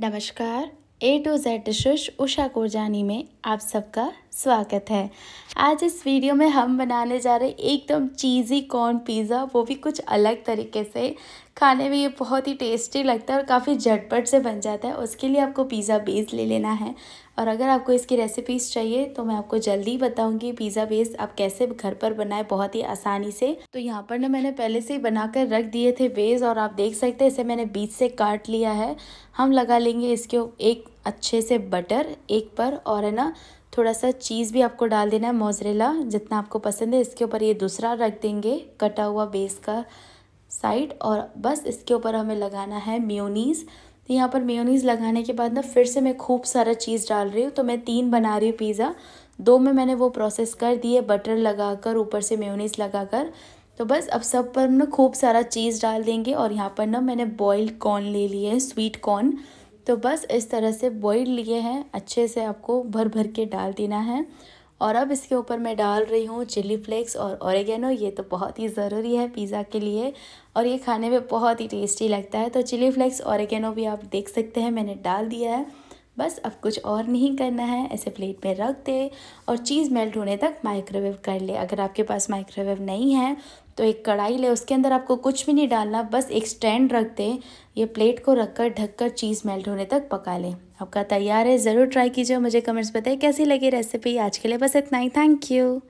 नमस्कार A to Z dishes Usha Korjani में आप सबका स्वागत है आज इस वीडियो में हम बनाने जा रहे एकदम चीज़ी कॉर्न पिज़्ज़ा वो भी कुछ अलग तरीके से खाने में ये बहुत ही टेस्टी लगता है और काफ़ी झटपट से बन जाता है उसके लिए आपको पिज़्ज़ा बेस ले लेना है और अगर आपको इसकी रेसिपीज़ चाहिए तो मैं आपको जल्दी बताऊंगी पिज़्ज़ा बेस आप कैसे घर पर बनाए बहुत ही आसानी से तो यहाँ पर ना मैंने पहले से ही बना कर रख दिए थे बेस और आप देख सकते हैं इसे मैंने बीच से काट लिया है हम लगा लेंगे इसके एक अच्छे से बटर एक पर और है ना थोड़ा सा चीज़ भी आपको डाल देना है मोजरेला जितना आपको पसंद है इसके ऊपर ये दूसरा रख देंगे कटा हुआ बेस का साइड और बस इसके ऊपर हमें लगाना है म्योनीस तो यहाँ पर म्योनीस लगाने के बाद ना फिर से मैं खूब सारा चीज़ डाल रही हूँ तो मैं तीन बना रही हूँ पिज़्ज़ा दो में मैंने वो प्रोसेस कर दिए बटर लगाकर ऊपर से लगा लगाकर तो बस अब सब पर हम ना खूब सारा चीज़ डाल देंगे और यहाँ पर ना मैंने बॉइल्ड कॉर्न ले लिए है स्वीट कॉर्न तो बस इस तरह से बॉईल लिए हैं अच्छे से आपको भर भर के डाल देना है और अब इसके ऊपर मैं डाल रही हूँ चिली फ्लेक्स और औरगेनो ये तो बहुत ही ज़रूरी है पिज़्ज़ा के लिए और ये खाने में बहुत ही टेस्टी लगता है तो चिली फ्लेक्स औरगेनो भी आप देख सकते हैं मैंने डाल दिया है बस अब कुछ और नहीं करना है ऐसे प्लेट में रख दे और चीज़ मेल्ट होने तक माइक्रोवेव कर ले अगर आपके पास माइक्रोवेव नहीं है तो एक कढ़ाई ले उसके अंदर आपको कुछ भी नहीं डालना बस एक स्टैंड रख दे ये प्लेट को रखकर ढककर चीज़ मेल्ट होने तक पका लें आपका तैयार है ज़रूर ट्राई कीजिए मुझे कमेंट्स बताइए कैसी लगी रेसिपी आज के लिए बस इतना ही थैंक यू